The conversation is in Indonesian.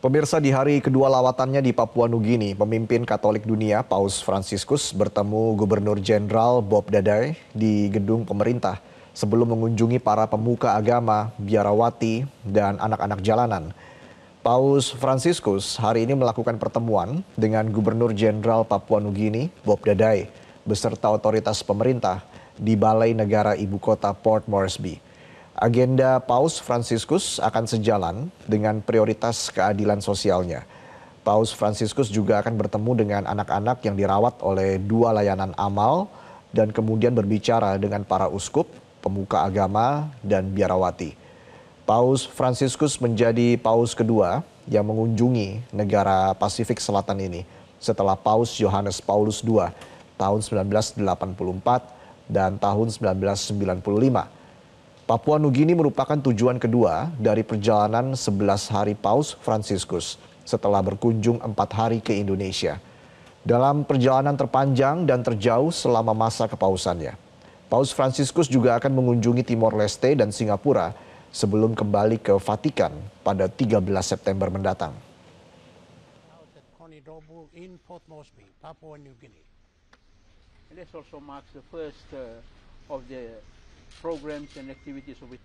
Pemirsa di hari kedua lawatannya di Papua Nugini, pemimpin Katolik dunia Paus Franciscus bertemu Gubernur Jenderal Bob Dadai di gedung pemerintah sebelum mengunjungi para pemuka agama, biarawati, dan anak-anak jalanan. Paus Franciscus hari ini melakukan pertemuan dengan Gubernur Jenderal Papua Nugini Bob Dadai beserta otoritas pemerintah di Balai Negara Ibu Kota Port Moresby. Agenda Paus Franciscus akan sejalan dengan prioritas keadilan sosialnya. Paus Franciscus juga akan bertemu dengan anak-anak yang dirawat oleh dua layanan amal dan kemudian berbicara dengan para uskup, pemuka agama, dan biarawati. Paus Franciscus menjadi paus kedua yang mengunjungi negara Pasifik Selatan ini setelah Paus Yohanes Paulus II tahun 1984 dan tahun 1995. Papua Nugini merupakan tujuan kedua dari perjalanan 11 hari Paus Franciscus setelah berkunjung empat hari ke Indonesia. Dalam perjalanan terpanjang dan terjauh selama masa kepausannya. Paus Franciscus juga akan mengunjungi Timor Leste dan Singapura sebelum kembali ke Vatikan pada 13 September mendatang. Uh, programs and activities of it.